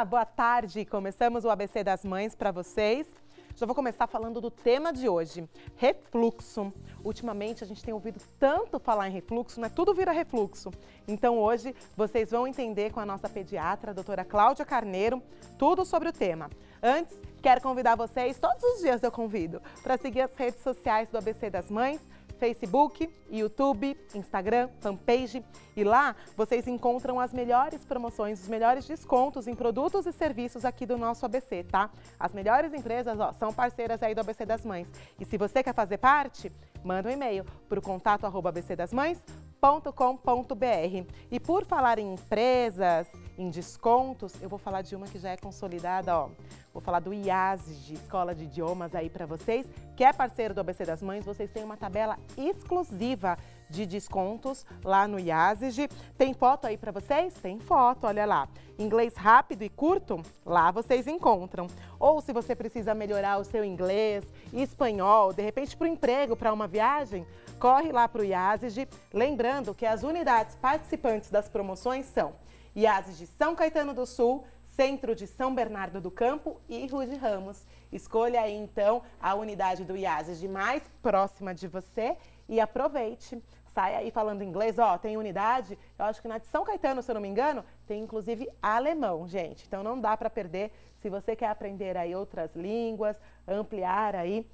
Olá, boa tarde. Começamos o ABC das Mães para vocês. Já vou começar falando do tema de hoje, refluxo. Ultimamente a gente tem ouvido tanto falar em refluxo, é Tudo vira refluxo. Então hoje vocês vão entender com a nossa pediatra, a doutora Cláudia Carneiro, tudo sobre o tema. Antes, quero convidar vocês, todos os dias eu convido, para seguir as redes sociais do ABC das Mães, Facebook, YouTube, Instagram, fanpage e lá vocês encontram as melhores promoções, os melhores descontos em produtos e serviços aqui do nosso ABC, tá? As melhores empresas ó, são parceiras aí do ABC das Mães. E se você quer fazer parte, manda um e-mail para o contato abcdasmães.com com.br E por falar em empresas, em descontos, eu vou falar de uma que já é consolidada, ó. Vou falar do IASG, Escola de Idiomas aí para vocês, que é parceiro do ABC das Mães, vocês têm uma tabela exclusiva de descontos lá no IASIG. Tem foto aí para vocês? Tem foto, olha lá. Inglês rápido e curto? Lá vocês encontram. Ou se você precisa melhorar o seu inglês, espanhol, de repente para o emprego, para uma viagem, corre lá para o IASIG. Lembrando que as unidades participantes das promoções são IASIG São Caetano do Sul, Centro de São Bernardo do Campo e de Ramos. Escolha aí então a unidade do IASIG mais próxima de você e aproveite sai aí falando inglês, ó, tem unidade, eu acho que na de São Caetano, se eu não me engano, tem inclusive alemão, gente. Então não dá para perder se você quer aprender aí outras línguas, ampliar aí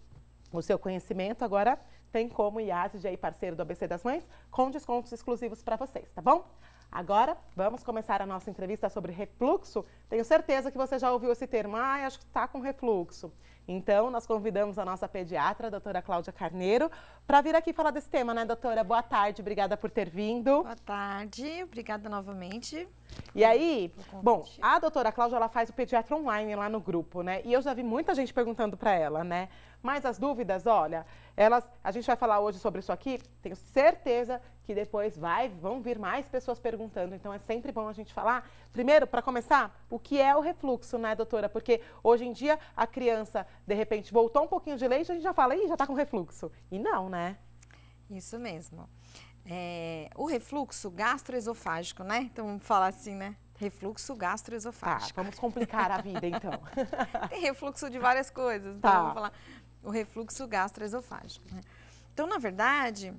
o seu conhecimento. Agora tem como IASD aí, parceiro do ABC das Mães, com descontos exclusivos para vocês, tá bom? Agora, vamos começar a nossa entrevista sobre refluxo. Tenho certeza que você já ouviu esse termo, ah, acho que está com refluxo. Então, nós convidamos a nossa pediatra, a doutora Cláudia Carneiro, para vir aqui falar desse tema, né, doutora? Boa tarde, obrigada por ter vindo. Boa tarde, obrigada novamente. E aí, bom, a doutora Cláudia, ela faz o pediatra online lá no grupo, né? E eu já vi muita gente perguntando para ela, né? Mas as dúvidas, olha, elas, a gente vai falar hoje sobre isso aqui, tenho certeza que depois vai, vão vir mais pessoas perguntando, então é sempre bom a gente falar. Primeiro, para começar, o que é o refluxo, né, doutora? Porque hoje em dia a criança, de repente, voltou um pouquinho de leite, a gente já fala, ih, já está com refluxo. E não, né? Isso mesmo. É, o refluxo gastroesofágico, né? Então vamos falar assim, né? Refluxo gastroesofágico. Ah, vamos complicar a vida, então. Tem refluxo de várias coisas, então tá. vamos falar o refluxo gastroesofágico. Né? Então, na verdade,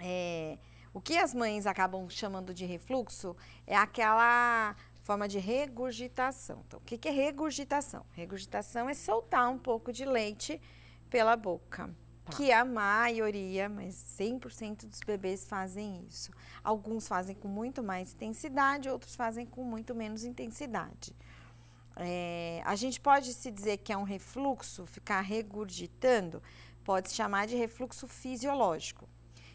é, o que as mães acabam chamando de refluxo é aquela forma de regurgitação. Então, o que, que é regurgitação? Regurgitação é soltar um pouco de leite pela boca. Tá. Que a maioria, mas 100% dos bebês fazem isso. Alguns fazem com muito mais intensidade, outros fazem com muito menos intensidade. É, a gente pode se dizer que é um refluxo, ficar regurgitando, pode se chamar de refluxo fisiológico.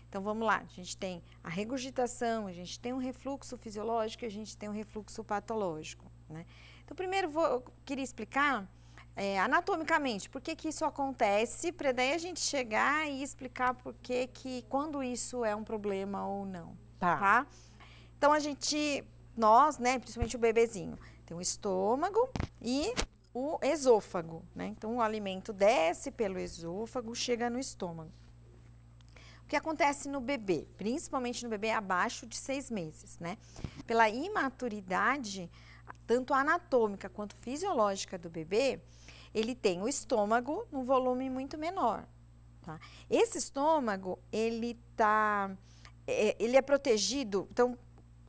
Então vamos lá, a gente tem a regurgitação, a gente tem um refluxo fisiológico e a gente tem um refluxo patológico. Né? Então primeiro vou, eu queria explicar é, anatomicamente por que, que isso acontece, para daí a gente chegar e explicar por que, que quando isso é um problema ou não. Tá. tá? Então a gente, nós, né, principalmente o bebezinho, tem o estômago e o esôfago, né? Então o alimento desce pelo esôfago, chega no estômago. O que acontece no bebê, principalmente no bebê abaixo de seis meses, né? Pela imaturidade, tanto anatômica quanto fisiológica do bebê, ele tem o estômago num volume muito menor. Tá? Esse estômago, ele tá, é, ele é protegido, então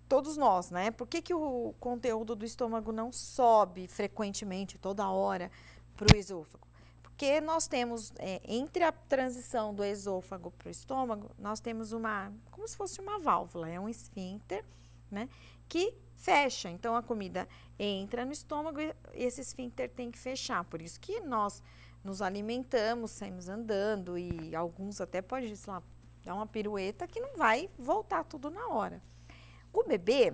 todos nós, né? Por que, que o conteúdo do estômago não sobe frequentemente, toda hora, para o esôfago? Porque nós temos, é, entre a transição do esôfago para o estômago, nós temos uma, como se fosse uma válvula, é um esfíncter, né? Que fecha. Então, a comida entra no estômago e esse esfíncter tem que fechar. Por isso que nós nos alimentamos, saímos andando e alguns até pode, sei lá, dar uma pirueta que não vai voltar tudo na hora. O bebê,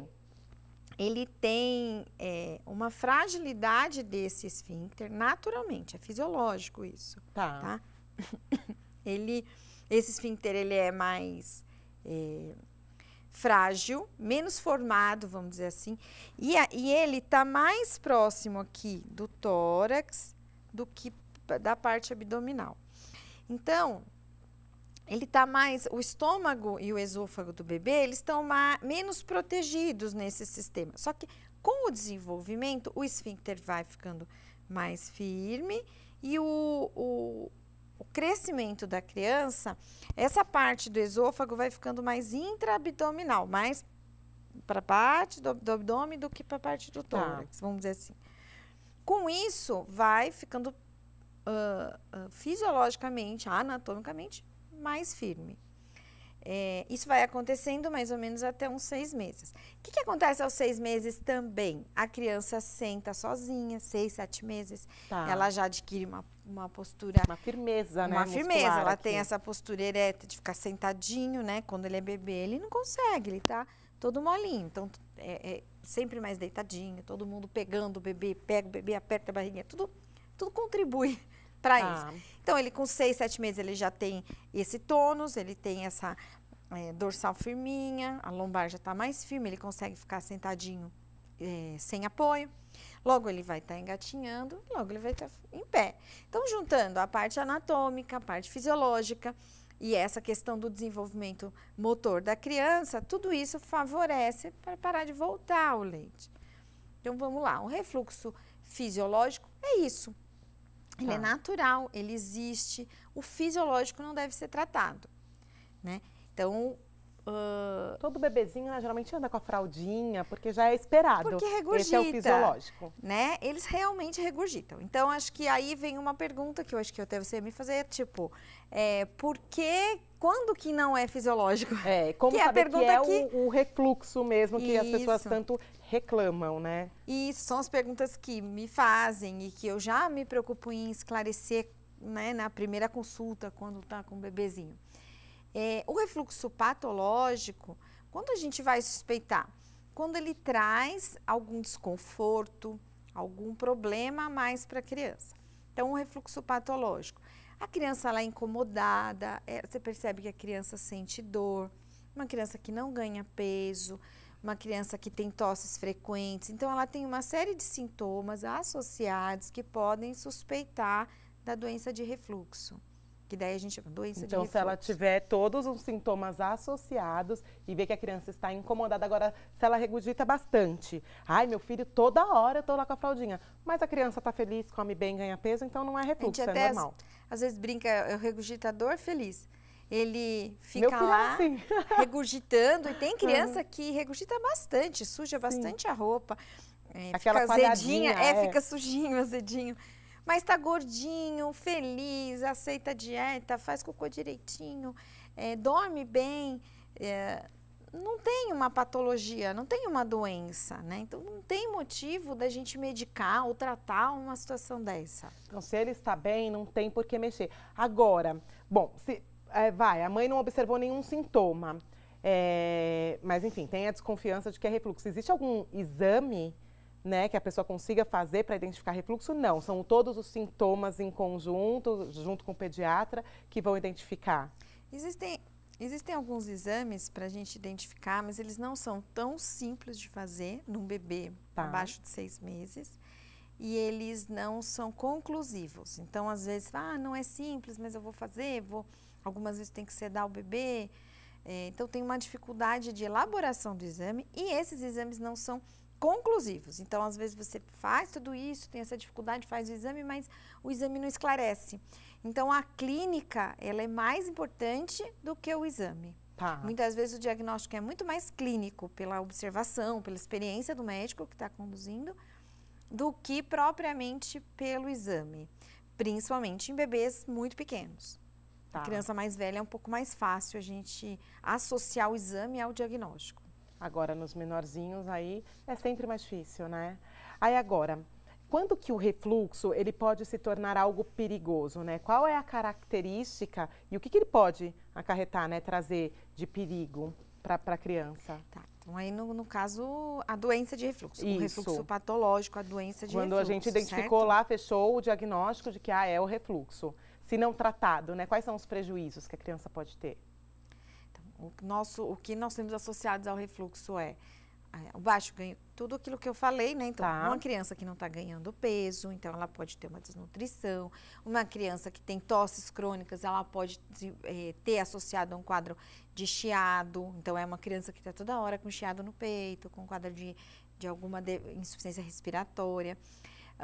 ele tem é, uma fragilidade desse esfíncter naturalmente, é fisiológico isso. Tá. tá? ele, esse esfíncter, ele é mais é, frágil, menos formado, vamos dizer assim, e, a, e ele está mais próximo aqui do tórax do que da parte abdominal. Então, ele está mais, o estômago e o esôfago do bebê, eles estão mais, menos protegidos nesse sistema. Só que com o desenvolvimento, o esfíncter vai ficando mais firme e o, o, o crescimento da criança, essa parte do esôfago vai ficando mais intraabdominal, mais para a parte do, do, abdômen do que para a parte do tá. tórax, tá. vamos dizer assim. Com isso, vai ficando uh, uh, fisiologicamente, anatomicamente, mais firme. É, isso vai acontecendo mais ou menos até uns seis meses. O que, que acontece aos seis meses também? A criança senta sozinha, seis, sete meses, tá. ela já adquire uma, uma postura... Uma firmeza, uma né? Uma firmeza, ela aqui. tem essa postura ereta de ficar sentadinho, né? Quando ele é bebê, ele não consegue, ele tá todo molinho. Então, é, é sempre mais deitadinho, todo mundo pegando o bebê, pega o bebê, aperta a barriguinha, tudo, tudo contribui para tá. Então, ele com seis, sete meses, ele já tem esse tônus, ele tem essa é, dorsal firminha, a lombar já está mais firme, ele consegue ficar sentadinho é, sem apoio. Logo ele vai estar tá engatinhando, logo ele vai estar tá em pé. Então, juntando a parte anatômica, a parte fisiológica e essa questão do desenvolvimento motor da criança, tudo isso favorece para parar de voltar o leite. Então, vamos lá, o refluxo fisiológico é isso. Ele é tá. natural, ele existe. O fisiológico não deve ser tratado, né? Então, Uh... Todo bebezinho né, geralmente anda com a fraldinha, porque já é esperado. Porque regurgita. Esse é o fisiológico. Né? Eles realmente regurgitam. Então, acho que aí vem uma pergunta que eu acho que até você ia me fazer, tipo, é, por que, quando que não é fisiológico? É, como que saber é a pergunta é que é o, o refluxo mesmo, que Isso. as pessoas tanto reclamam, né? E são as perguntas que me fazem e que eu já me preocupo em esclarecer né, na primeira consulta, quando está com o bebezinho. É, o refluxo patológico, quando a gente vai suspeitar? Quando ele traz algum desconforto, algum problema a mais para a criança. Então, o refluxo patológico. A criança lá é incomodada, é, você percebe que a criança sente dor, uma criança que não ganha peso, uma criança que tem tosses frequentes. Então, ela tem uma série de sintomas associados que podem suspeitar da doença de refluxo. Que daí a gente doença então, de refluxo. Então, se ela tiver todos os sintomas associados e ver que a criança está incomodada, agora, se ela regurgita bastante. Ai, meu filho, toda hora eu tô lá com a fraldinha. Mas a criança está feliz, come bem, ganha peso, então não é refluxo, é normal. Às, às vezes brinca, eu regurgitador feliz ele fica é lá assim. regurgitando. E tem criança uhum. que regurgita bastante, suja bastante Sim. a roupa. É, Aquela fica azedinha, é, é, fica sujinho, azedinho. Mas tá gordinho, feliz, aceita a dieta, faz cocô direitinho, é, dorme bem. É, não tem uma patologia, não tem uma doença, né? Então não tem motivo da gente medicar ou tratar uma situação dessa. Então, se ele está bem, não tem por que mexer. Agora, bom, se é, vai, a mãe não observou nenhum sintoma. É, mas, enfim, tem a desconfiança de que é refluxo. Existe algum exame né, que a pessoa consiga fazer para identificar refluxo? Não, são todos os sintomas em conjunto, junto com o pediatra, que vão identificar. Existem, existem alguns exames para a gente identificar, mas eles não são tão simples de fazer num bebê tá. abaixo de seis meses. E eles não são conclusivos. Então, às vezes, ah, não é simples, mas eu vou fazer, vou Algumas vezes tem que sedar o bebê. É, então, tem uma dificuldade de elaboração do exame e esses exames não são conclusivos. Então, às vezes você faz tudo isso, tem essa dificuldade, faz o exame, mas o exame não esclarece. Então, a clínica, ela é mais importante do que o exame. Tá. Muitas vezes o diagnóstico é muito mais clínico, pela observação, pela experiência do médico que está conduzindo, do que propriamente pelo exame, principalmente em bebês muito pequenos. Tá. A criança mais velha é um pouco mais fácil a gente associar o exame ao diagnóstico. Agora, nos menorzinhos aí é sempre mais difícil, né? Aí agora, quando que o refluxo ele pode se tornar algo perigoso, né? Qual é a característica e o que, que ele pode acarretar, né? Trazer de perigo para a criança? Tá. Então aí no, no, caso a doença de refluxo, Isso. o refluxo patológico, a doença de Quando refluxo. Quando a gente identificou certo? lá, fechou o diagnóstico de que ah, é o refluxo se não tratado, né? Quais são os prejuízos que a criança pode ter? Então, o, nosso, o que nós temos associados ao refluxo é, é o baixo ganho, tudo aquilo que eu falei, né? Então, tá. uma criança que não está ganhando peso, então ela pode ter uma desnutrição. Uma criança que tem tosses crônicas, ela pode é, ter associado a um quadro de chiado. Então, é uma criança que está toda hora com chiado no peito, com quadro de, de alguma de, insuficiência respiratória.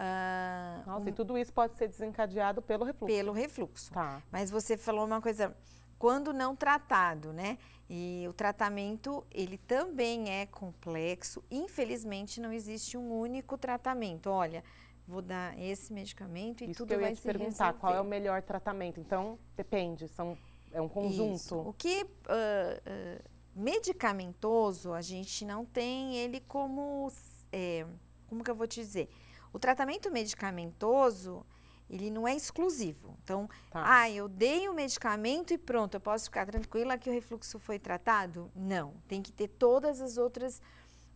Ah, Nossa, um, e tudo isso pode ser desencadeado pelo refluxo. Pelo refluxo. Tá. Mas você falou uma coisa, quando não tratado, né? E o tratamento, ele também é complexo. Infelizmente, não existe um único tratamento. Olha, vou dar esse medicamento e isso tudo que eu ia vai te perguntar, resolver. qual é o melhor tratamento? Então, depende, são, é um conjunto. Isso. O que... Uh, uh, medicamentoso, a gente não tem ele como... É, como que eu vou te dizer? O tratamento medicamentoso, ele não é exclusivo. Então, tá. ah, eu dei o medicamento e pronto, eu posso ficar tranquila que o refluxo foi tratado? Não, tem que ter todas as outras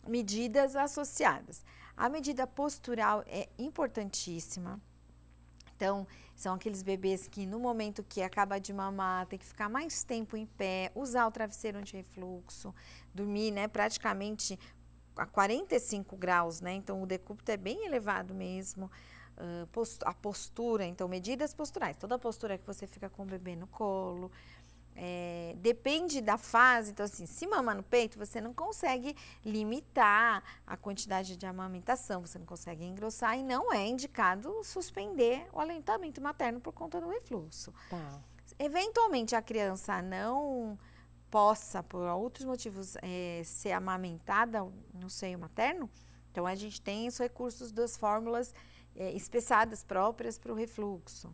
medidas associadas. A medida postural é importantíssima. Então, são aqueles bebês que no momento que acaba de mamar, tem que ficar mais tempo em pé, usar o travesseiro anti-refluxo, dormir, né, praticamente a 45 graus, né? Então o decúbito é bem elevado mesmo. Uh, post a postura, então medidas posturais. Toda postura que você fica com o bebê no colo, é, depende da fase, então assim, se mamar no peito, você não consegue limitar a quantidade de amamentação, você não consegue engrossar e não é indicado suspender o alentamento materno por conta do refluxo. Tá. Eventualmente a criança não possa, por outros motivos, é, ser amamentada no seio materno, então a gente tem os recursos das fórmulas é, espessadas próprias para o refluxo.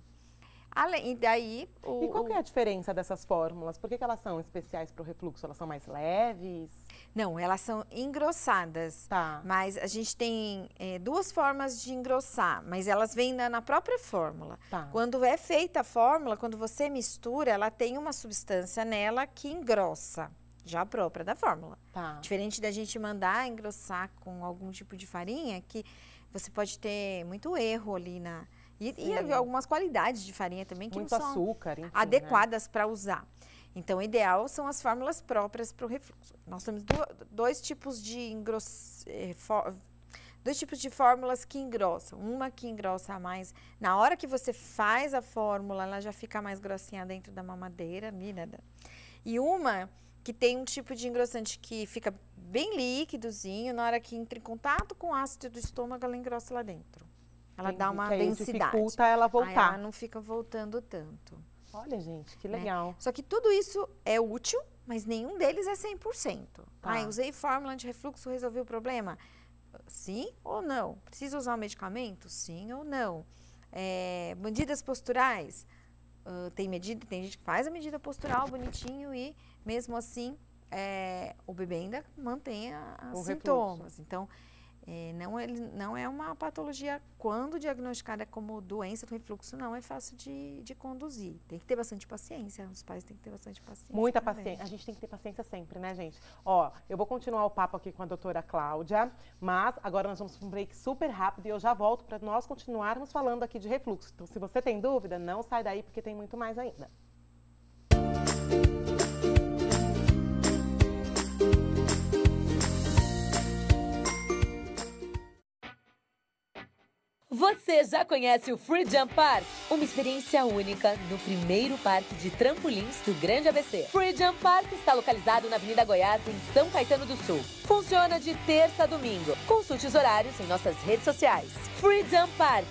Além, e daí... O, e qual é a diferença dessas fórmulas? Por que, que elas são especiais para o refluxo? Elas são mais leves? Não, elas são engrossadas. Tá. Mas a gente tem é, duas formas de engrossar, mas elas vêm na, na própria fórmula. Tá. Quando é feita a fórmula, quando você mistura, ela tem uma substância nela que engrossa, já própria da fórmula. Tá. Diferente da gente mandar engrossar com algum tipo de farinha, que você pode ter muito erro ali na. E, e algumas qualidades de farinha também que muito não são açúcar, enfim, né? adequadas né? para usar. Então, o ideal são as fórmulas próprias para o refluxo. Nós temos dois tipos de engross... Eh, dois tipos de fórmulas que engrossam. Uma que engrossa mais. Na hora que você faz a fórmula, ela já fica mais grossinha dentro da mamadeira, mínada. Né, e uma que tem um tipo de engrossante que fica bem líquidozinho, na hora que entra em contato com o ácido do estômago, ela engrossa lá dentro. Ela Entendi, dá uma que densidade. Dificulta ela voltar. Aí ela não fica voltando tanto. Olha, gente, que né? legal. Né? Só que tudo isso é útil, mas nenhum deles é 100%. Tá. Ah, usei fórmula de refluxo, resolvi o problema? Sim ou não? Preciso usar o medicamento? Sim ou não? É, medidas posturais? Uh, tem medida, tem gente que faz a medida postural bonitinho e mesmo assim é, o bebê ainda mantém a, a sintomas. Refluxo. Então, é, não, ele, é, não é uma patologia, quando diagnosticada como doença do refluxo, não é fácil de, de conduzir. Tem que ter bastante paciência, os pais têm que ter bastante paciência. Muita também. paciência, a gente tem que ter paciência sempre, né, gente? Ó, eu vou continuar o papo aqui com a doutora Cláudia, mas agora nós vamos para um break super rápido e eu já volto para nós continuarmos falando aqui de refluxo. Então, se você tem dúvida, não sai daí porque tem muito mais ainda. Você já conhece o Free Jump Park? Uma experiência única no primeiro parque de trampolins do Grande ABC. Free Jump Park está localizado na Avenida Goiás, em São Caetano do Sul. Funciona de terça a domingo. Consulte os horários em nossas redes sociais. Free Jump Park.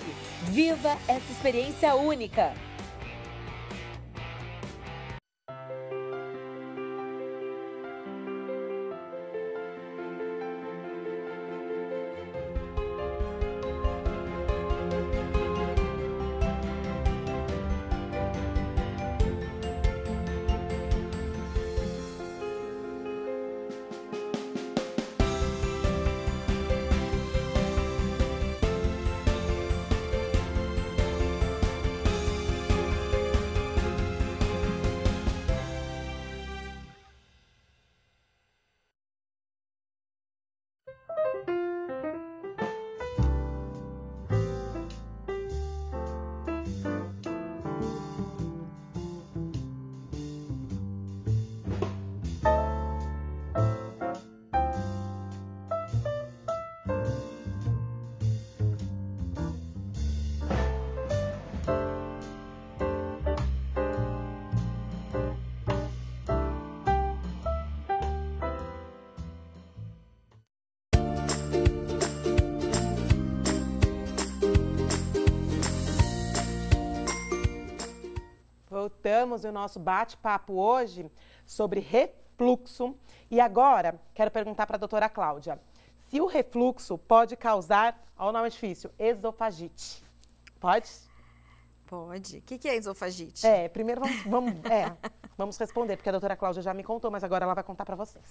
Viva essa experiência única! o nosso bate-papo hoje sobre refluxo. E agora, quero perguntar para a doutora Cláudia, se o refluxo pode causar, olha o nome difícil, esofagite. Pode? Pode. O que, que, é esofagite? É, primeiro vamos, vamos, é, vamos responder, porque a doutora Cláudia já me contou, mas agora ela vai contar para vocês.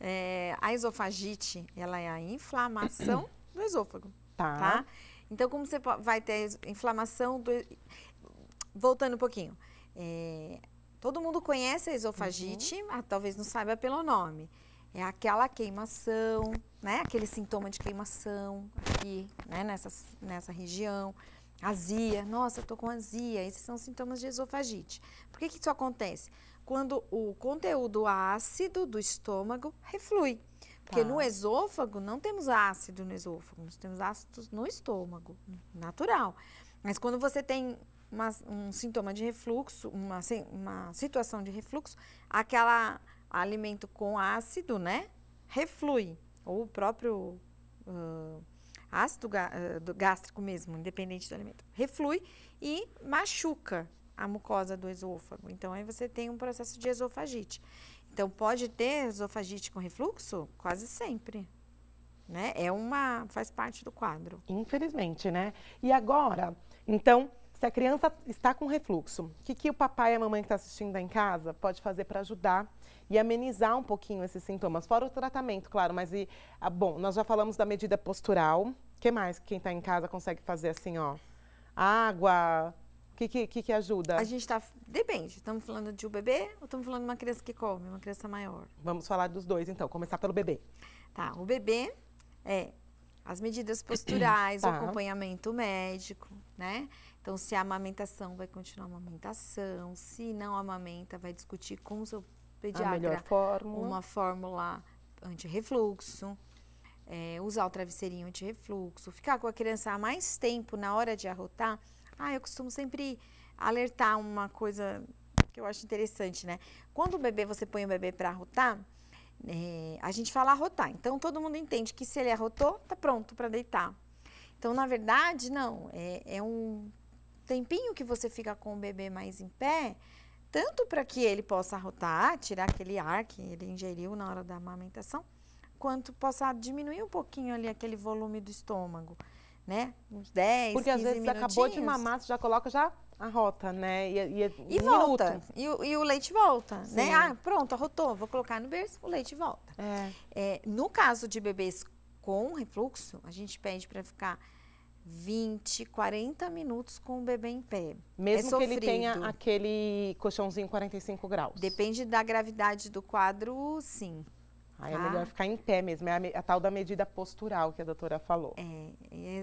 É, a esofagite, ela é a inflamação do esôfago. Tá. tá? Então, como você vai ter inflamação do... Voltando um pouquinho. É, todo mundo conhece a esofagite, uhum. Ah, talvez não saiba pelo nome. É aquela queimação, né? Aquele sintoma de queimação aqui, né? Nessa, nessa região. Azia, nossa, eu tô com azia. Esses são sintomas de esofagite. Por que, que isso acontece? Quando o conteúdo ácido do estômago reflui. Porque tá. no esôfago não temos ácido no esôfago, nós temos ácidos no estômago, natural. Mas quando você tem uma, um sintoma de refluxo, uma, uma situação de refluxo, aquela alimento com ácido, né, reflui, ou o próprio uh, ácido ah, gástrico mesmo, independente do alimento, reflui e machuca a mucosa do esôfago. Então, aí você tem um processo de esofagite. Então, pode ter esofagite com refluxo? Quase sempre. Né? É uma. faz parte do quadro. Infelizmente, né? E agora, então, se a criança está com refluxo, o que, que o papai e a mamãe que está assistindo em casa pode fazer para ajudar e amenizar um pouquinho esses sintomas? Fora o tratamento, claro, mas e, ah, bom, nós já falamos da medida postural. O que mais quem está em casa consegue fazer assim, ó? Água, o que, que, que, ajuda? A gente está. Depende. Estamos falando de um bebê ou estamos falando de uma criança que come, uma criança maior? Vamos falar dos dois, então. Começar pelo bebê. Tá. O bebê é as medidas posturais, tá. o acompanhamento médico, né? Então, se a amamentação vai continuar a amamentação, se não amamenta, vai discutir com o seu pediatra fórmula. uma fórmula anti-refluxo, é, usar o travesseirinho anti-refluxo, ficar com a criança há mais tempo na hora de arrotar. Ah, eu costumo sempre alertar uma coisa que eu acho interessante, né? Quando o bebê, você põe o bebê para arrotar, é, a gente fala arrotar. Então, todo mundo entende que se ele arrotou, tá pronto para deitar. Então, na verdade, não. É, é um tempinho que você fica com o bebê mais em pé, tanto para que ele possa rotar, tirar aquele ar que ele ingeriu na hora da amamentação, quanto possa diminuir um pouquinho ali aquele volume do estômago, né? Uns 10, Porque às vezes minutinhos. acabou de mamar, você já coloca já a rota, né? E, e, é e um volta. E, e, o leite volta, né? Sim. né? Ah, pronto, arrotou, vou colocar no berço, o leite volta. É. É, no caso de bebês com refluxo, a gente pede para ficar 20, 40 minutos com o bebê em pé. Mesmo é que ele tenha aquele colchãozinho 45 graus? Depende da gravidade do quadro, sim. Aí é tá? é melhor ficar em pé mesmo, é a, a, tal da medida postural que a doutora falou. É,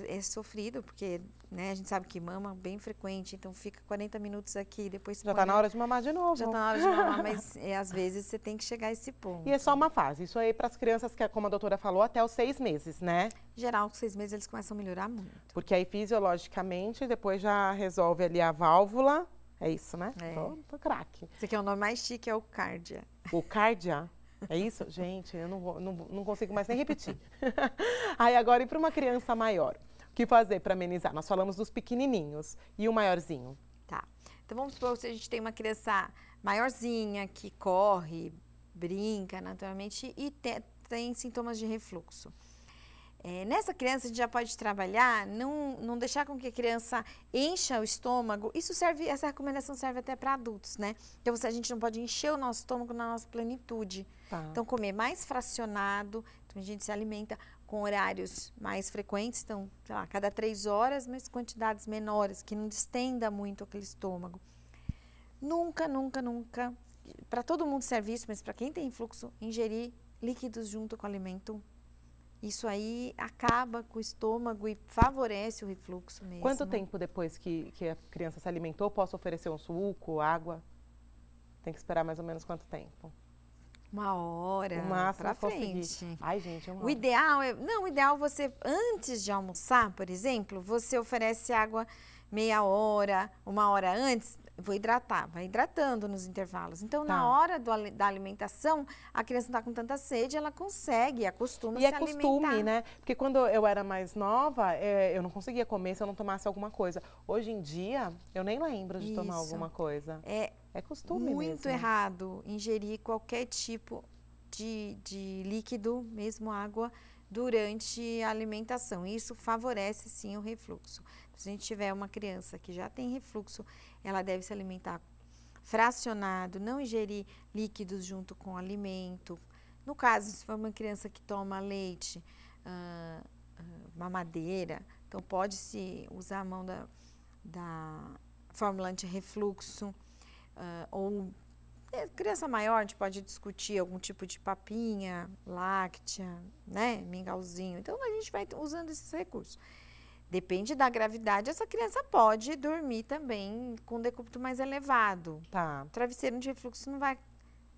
é, é, sofrido, porque né, a gente sabe que mama bem frequente, então fica 40 minutos aqui, depois... Já tá na hora de mamar de novo. Já tá na hora de mamar, mas é, às vezes você tem que chegar a esse ponto. E é só uma fase, isso aí para as crianças, que, como a doutora falou, até os seis meses, né? Geral, com seis meses eles começam a melhorar muito. Porque aí fisiologicamente, depois já resolve ali a válvula, é isso, né? É. Tô, tô craque. Esse aqui é o nome mais chique, é o cardia. O cardia? É isso? Gente, eu não, vou, não, não consigo mais nem repetir. Aí agora, e para uma criança maior? O que fazer para amenizar? Nós falamos dos pequenininhos e o maiorzinho. Tá. Então vamos supor se a gente tem uma criança maiorzinha que corre, brinca naturalmente e te, tem sintomas de refluxo. É, nessa criança, a gente já pode trabalhar, não, não deixar com que a criança encha o estômago. Isso serve, essa recomendação serve até para adultos, né? Então, a gente não pode encher o nosso estômago na nossa plenitude. Tá. Então, comer mais fracionado, então a gente se alimenta com horários mais frequentes, então, sei lá, cada três horas, mas quantidades menores, que não distenda muito aquele estômago. Nunca, nunca, nunca, para todo mundo serve isso, mas para quem tem influxo, ingerir líquidos junto com o alimento isso aí acaba com o estômago e favorece o refluxo mesmo. Quanto né? tempo depois que, que a criança se alimentou, posso oferecer um suco, água? Tem que esperar mais ou menos quanto tempo? Uma hora. uma pra frente. Ai, gente, é uma O ideal é. Não, o ideal você, antes de almoçar, por exemplo, você oferece água meia hora, uma hora antes, vou hidratar, vai hidratando nos intervalos. Então, tá. na hora do, da alimentação, a criança não está com tanta sede, ela consegue, acostuma e se é alimentar. costume, né? Porque quando eu era mais nova, é, eu não conseguia comer se eu não tomasse alguma coisa. Hoje em dia, eu nem lembro de Isso. tomar alguma coisa. É, é costume muito mesmo. errado ingerir qualquer tipo de, de líquido, mesmo água, durante a alimentação. Isso favorece, sim, o refluxo. Se a gente tiver uma criança que já tem refluxo ela deve se alimentar fracionado, não ingerir líquidos junto com alimento. No caso, se for uma criança que toma leite, ah, ah, mamadeira, então pode se usar a mão da, da formulante refluxo ah, ou é, criança maior, a gente pode discutir algum tipo de papinha, láctea, né, mingauzinho. Então a gente vai usando esses recursos. Depende da gravidade, essa criança pode dormir também com um decúbito mais elevado. Tá. O travesseiro de refluxo não vai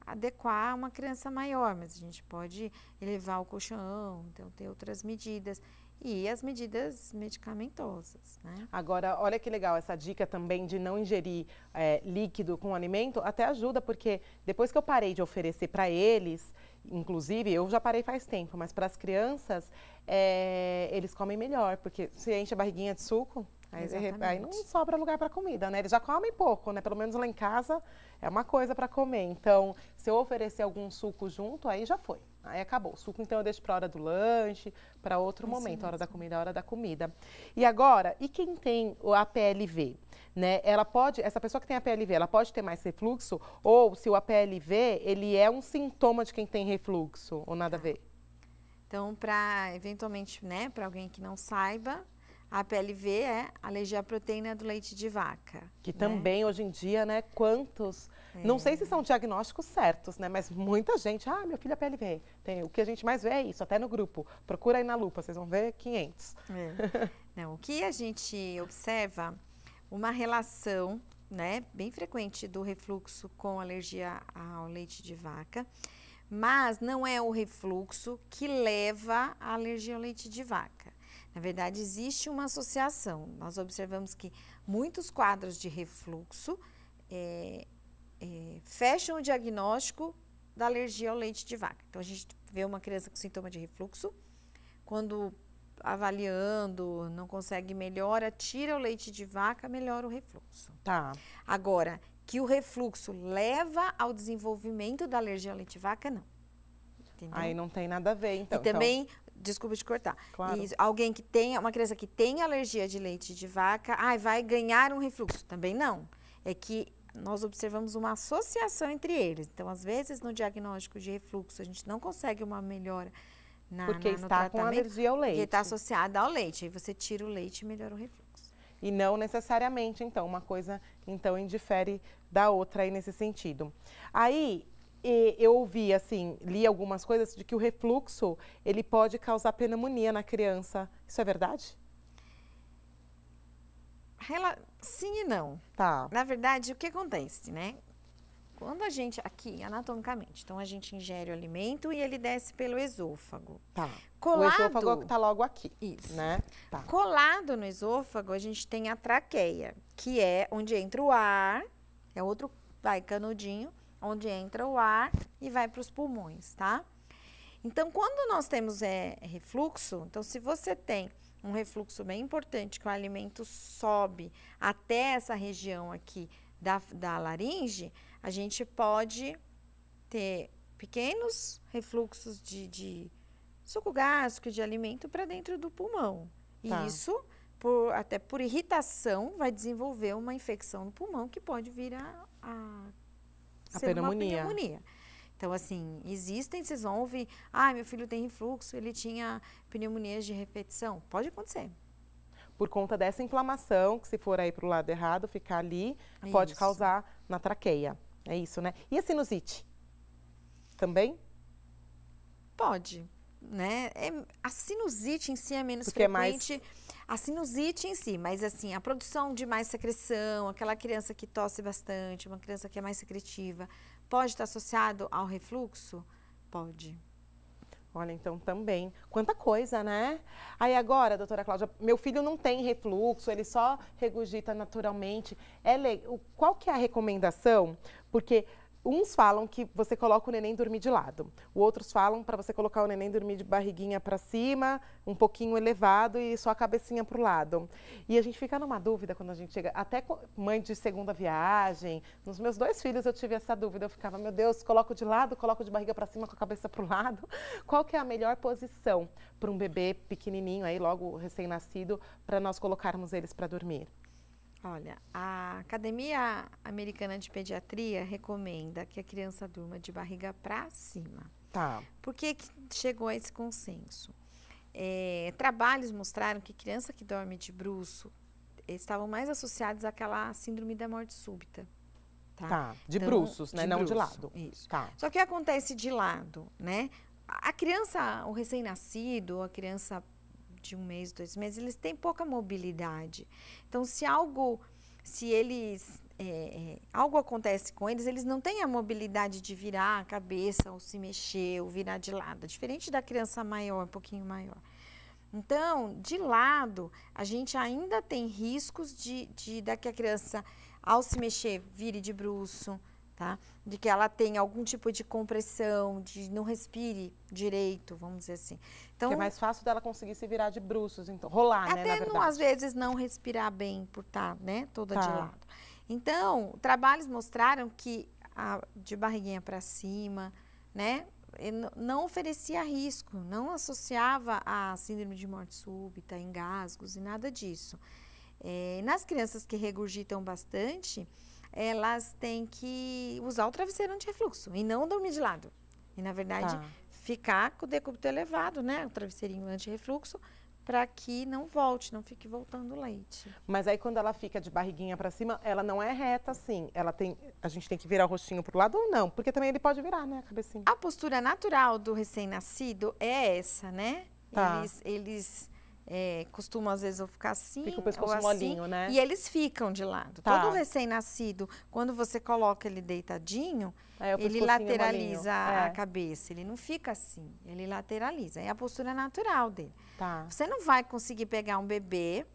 adequar a uma criança maior, mas a gente pode elevar o colchão, então tem outras medidas e as medidas medicamentosas. Né? Agora, olha que legal essa dica também de não ingerir é, líquido com alimento, até ajuda, porque depois que eu parei de oferecer para eles, inclusive eu já parei faz tempo, mas para as crianças, é, eles comem melhor, porque se enche a barriguinha de suco. Aí, aí não sobra lugar para comida, né? Eles já comem pouco, né? Pelo menos lá em casa é uma coisa para comer. Então, se eu oferecer algum suco junto, aí já foi. Aí acabou. O suco então eu deixo para hora do lanche, para outro momento, hora da comida, hora da comida. E agora, e quem tem a PLV, né? Ela pode, essa pessoa que tem a PLV, ela pode ter mais refluxo ou se o APLV, ele é um sintoma de quem tem refluxo ou nada tá. a ver? Então, para eventualmente, né, para alguém que não saiba, a PLV é alergia à proteína do leite de vaca. Que né? também hoje em dia, né, quantos... É. Não sei se são diagnósticos certos, né, mas muita gente, ah, meu filho é PLV. Tem, o que a gente mais vê é isso, até no grupo. Procura aí na lupa, vocês vão ver 500. É. não, o que a gente observa, uma relação, né, bem frequente do refluxo com alergia ao leite de vaca, mas não é o refluxo que leva à alergia ao leite de vaca. Na verdade, existe uma associação. Nós observamos que muitos quadros de refluxo é, é, fecham o diagnóstico da alergia ao leite de vaca. Então, a gente vê uma criança com sintoma de refluxo, quando avaliando, não consegue melhora, tira o leite de vaca, melhora o refluxo. Tá. Agora, que o refluxo leva ao desenvolvimento da alergia ao leite de vaca, não. Entendeu? Aí não tem nada a ver, então. E também então... Desculpa te cortar. Claro. alguém que tem, uma criança que tem alergia de leite de vaca, ai, vai ganhar um refluxo. Também não. É que nós observamos uma associação entre eles. Então, às vezes, no diagnóstico de refluxo, a gente não consegue uma melhora na, porque na, está com alergia ao leite. Porque está associada ao leite. Aí você tira o leite e melhora o refluxo. E não necessariamente, então, uma coisa então indifere da outra aí nesse sentido. Aí, e eu ouvi, assim, li algumas coisas de que o refluxo, ele pode causar pneumonia na criança. Isso é verdade? Rela... Sim e não. Tá. Na verdade, o que acontece, né? Quando a gente, aqui, anatomicamente, então a gente ingere o alimento e ele desce pelo esôfago. Tá. Colado, é o esôfago tá logo aqui. Isso. Né? Tá. Colado no esôfago, a gente tem a traqueia, que é onde entra o ar, é outro, vai, canudinho, onde entra o ar e vai para os pulmões, tá? Então, quando nós temos é, refluxo, então se você tem um refluxo bem importante, que o alimento sobe até essa região aqui da, da laringe, a gente pode ter pequenos refluxos de, de suco gástrico, de alimento para dentro do pulmão. Tá. E isso, por, até por irritação, vai desenvolver uma infecção no pulmão que pode vir a, a a ser pneumonia. uma pneumonia. Então, assim, existem, vocês vão ouvir, ah, meu filho tem refluxo, ele tinha pneumonia de repetição. Pode acontecer. Por conta dessa inflamação, que se for aí para o lado errado, ficar ali, pode causar na traqueia. É isso, né? E a sinusite? Também? Pode, né? É, a sinusite em si é menos Porque frequente. É mais a sinusite em si, mas assim, a produção de mais secreção, aquela criança que tosse bastante, uma criança que é mais secretiva, pode estar associado ao refluxo? Pode. Olha, então também. Quanta coisa, né? Aí agora, doutora Cláudia, meu filho não tem refluxo, ele só regurgita naturalmente. É le... Qual que é a recomendação? Porque uns falam que você coloca o neném dormir de lado, outros falam para você colocar o neném dormir de barriguinha para cima, um pouquinho elevado e só a cabecinha para o lado. E a gente fica numa dúvida quando a gente chega, até mãe de segunda viagem, nos meus dois filhos eu tive essa dúvida, eu ficava, meu Deus, coloco de lado, coloco de barriga para cima com a cabeça para o lado. Qual que é a melhor posição para um bebê pequenininho aí logo recém-nascido para nós colocarmos eles para dormir? Olha, a Academia Americana de Pediatria recomenda que a criança durma de barriga para cima. Tá. Por que, que chegou a esse consenso? É, trabalhos mostraram que criança que dorme de bruxo estavam mais associados àquela síndrome da morte súbita. Tá, tá de então, bruços, né? De não de lado. Isso. Tá. Só que acontece de lado, né? A criança, o recém-nascido, a criança de um mês, dois meses, eles têm pouca mobilidade. Então, se algo, se eles, é, é, algo acontece com eles, eles não têm a mobilidade de virar a cabeça ou se mexer ou virar de lado, diferente da criança maior, um pouquinho maior. Então, de lado, a gente ainda tem riscos de, de que a criança, ao se mexer, vire de bruço, tá? De que ela tem algum tipo de compressão, de não respire direito, vamos dizer assim. Então, que é mais fácil dela conseguir se virar de bruços, então, rolar, até né, Até Não, às vezes não respirar bem por estar, tá, né, toda tá. de lado. Então, trabalhos mostraram que a, de barriguinha para cima, né, não oferecia risco, não associava a síndrome de morte súbita, engasgos e nada disso. É, nas crianças que regurgitam bastante, elas têm que usar o travesseiro anti-refluxo e não dormir de lado. E, na verdade, tá. ficar com o decúbito elevado, né? O travesseirinho anti-refluxo, para que não volte, não fique voltando o leite. Mas aí, quando ela fica de barriguinha para cima, ela não é reta assim. Ela tem, a gente tem que virar o rostinho para o lado ou não? Porque também ele pode virar, né, a cabecinha. A postura natural do recém-nascido é essa, né? Tá. Eles, eles é, costuma, às vezes, eu ficar assim. Fica o pescoço assim, molinho, né? E eles ficam de lado. Tá. Todo recém-nascido, quando você coloca ele deitadinho, é, ele lateraliza é. a cabeça. Ele não fica assim, ele lateraliza. É a postura natural dele. Tá. Você não vai conseguir pegar um bebê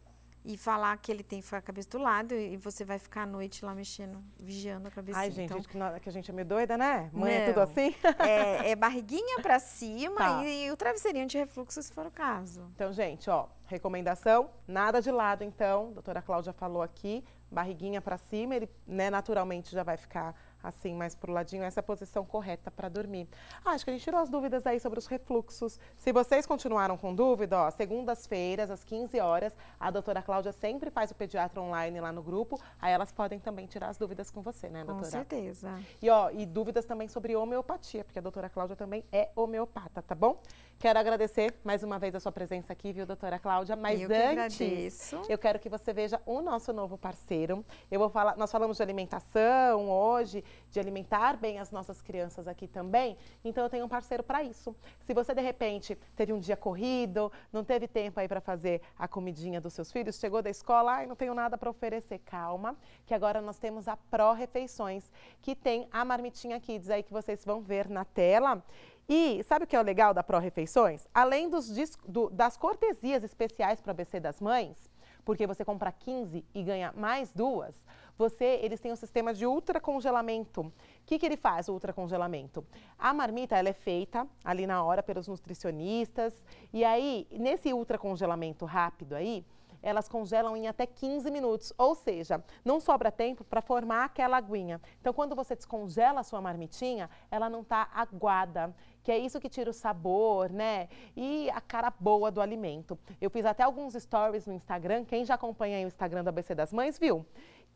e falar que ele tem a cabeça do lado e você vai ficar à noite lá mexendo, vigiando a cabeça. Ai, gente, então, gente que, a gente é meio doida, né? Mãe não, é tudo assim? É, é barriguinha para cima tá. e, e, o travesseirinho de refluxo, se for o caso. Então, gente, ó, recomendação, nada de lado, então. A doutora Cláudia falou aqui, barriguinha para cima, ele né, naturalmente já vai ficar assim, mais pro ladinho, essa é a posição correta para dormir. Ah, acho que a gente tirou as dúvidas aí sobre os refluxos. Se vocês continuaram com dúvida, ó, segundas-feiras, às 15 horas, a doutora Cláudia sempre faz o pediatra online lá no grupo, aí elas podem também tirar as dúvidas com você, né, doutora? Com certeza. E, ó, e dúvidas também sobre homeopatia, porque a doutora Cláudia também é homeopata, tá bom? Quero agradecer mais uma vez a sua presença aqui, viu, doutora Cláudia? Mas eu antes, eu quero que você veja o nosso novo parceiro. Eu vou falar, nós falamos de alimentação hoje, de alimentar bem as nossas crianças aqui também. Então eu tenho um parceiro para isso. Se você de repente teve um dia corrido, não teve tempo aí para fazer a comidinha dos seus filhos, chegou da escola, e não tenho nada para oferecer, calma, que agora nós temos a Pro Refeições, que tem a marmitinha Kids aí que vocês vão ver na tela. E sabe o que é o legal da Pro Refeições? Além dos, do, das cortesias especiais para o ABC das Mães, porque você compra 15 e ganha mais duas, você, eles têm um sistema de ultracongelamento. O que, que ele faz, o ultracongelamento? A marmita, ela é feita ali na hora pelos nutricionistas. E aí, nesse ultracongelamento rápido aí, elas congelam em até 15 minutos, ou seja, não sobra tempo para formar aquela aguinha. Então, quando você descongela a sua marmitinha, ela não está aguada, que é isso que tira o sabor, né? E a cara boa do alimento. Eu fiz até alguns stories no Instagram, quem já acompanha o Instagram da ABC das Mães viu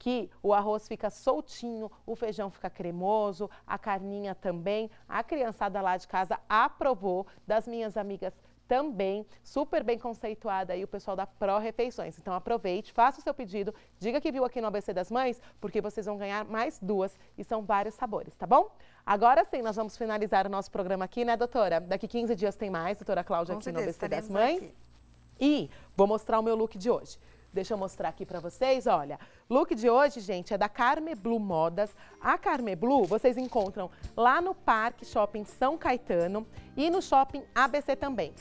que o arroz fica soltinho, o feijão fica cremoso, a carninha também. A criançada lá de casa aprovou, das minhas amigas também, super bem conceituada aí o pessoal da Pro Refeições. Então aproveite, faça o seu pedido, diga que viu aqui no ABC das Mães, porque vocês vão ganhar mais duas e são vários sabores, tá bom? Agora sim, nós vamos finalizar o nosso programa aqui, né, doutora? Daqui 15 dias tem mais, doutora Cláudia Com aqui certeza, no ABC das Mães. Aqui. E vou mostrar o meu look de hoje. Deixa eu mostrar aqui para vocês, olha. Look de hoje, gente, é da Carme Blue Modas. A Carme Blue vocês encontram lá no Parque Shopping São Caetano e no Shopping ABC também.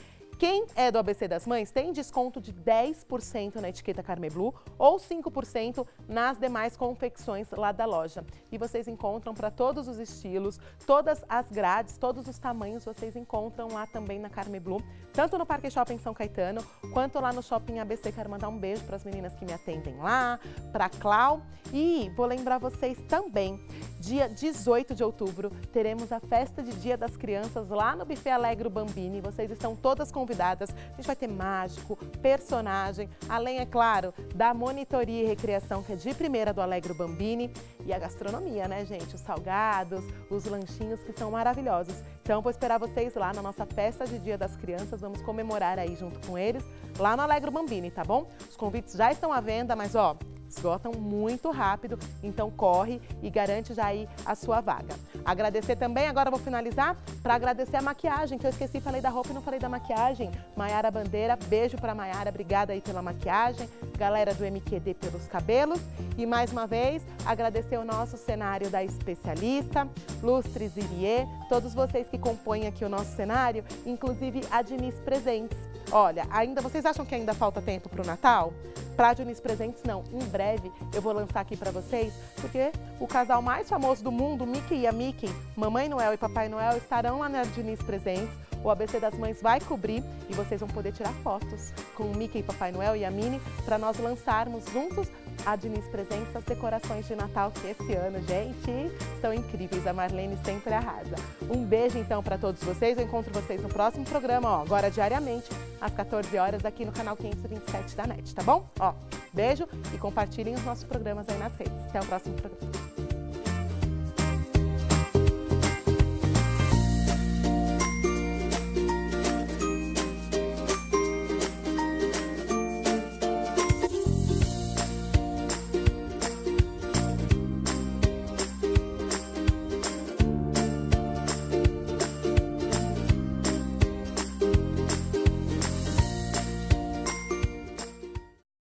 Quem é do ABC das Mães tem desconto de 10% na etiqueta Carme Blue ou 5% nas demais confecções lá da loja. E vocês encontram para todos os estilos, todas as grades, todos os tamanhos, vocês encontram lá também na Carme Blue, tanto no Parque Shopping São Caetano, quanto lá no Shopping ABC. Quero mandar um beijo para as meninas que me atendem lá, para a Clau. E vou lembrar vocês também, dia 18 de outubro, teremos a festa de Dia das Crianças lá no Buffet Alegro Bambini. Vocês estão todas convidadas convidadas. A gente vai ter mágico, personagem, além, é claro, da monitoria e recreação, que é de primeira do Alegro Bambini, e a gastronomia, né, gente? Os salgados, os lanchinhos que são maravilhosos. Então, vou esperar vocês lá na nossa festa de Dia das Crianças, vamos comemorar aí junto com eles, lá no Alegro Bambini, tá bom? Os convites já estão à venda, mas ó, esgotam muito rápido, então corre e garante já aí a sua vaga. Agradecer também, agora vou finalizar, para agradecer a maquiagem, que eu esqueci, falei da roupa e não falei da maquiagem. Maiara Bandeira, beijo para Maiara, obrigada aí pela maquiagem, galera do MQD pelos cabelos e mais uma vez agradecer o nosso cenário da especialista, Lustres Irie, todos vocês que compõem aqui o nosso cenário, inclusive a Diniz Presentes. Olha, ainda vocês acham que ainda falta tempo para o Natal? Para Junis Presentes, não. Em breve eu vou lançar aqui para vocês, porque o casal mais famoso do mundo, Mickey e a Mickey, Mamãe Noel e Papai Noel, estarão lá na Junis Presentes. O ABC das Mães vai cobrir e vocês vão poder tirar fotos com o Mickey, Papai Noel e a Minnie para nós lançarmos juntos a Diniz Presentes, as decorações de Natal que esse ano, gente, estão incríveis. A Marlene sempre arrasa. Um beijo então para todos vocês. Eu encontro vocês no próximo programa, ó, agora diariamente, às 14 horas, aqui no canal 527 da NET, tá bom? Ó, beijo e compartilhem os nossos programas aí nas redes. Até o próximo programa.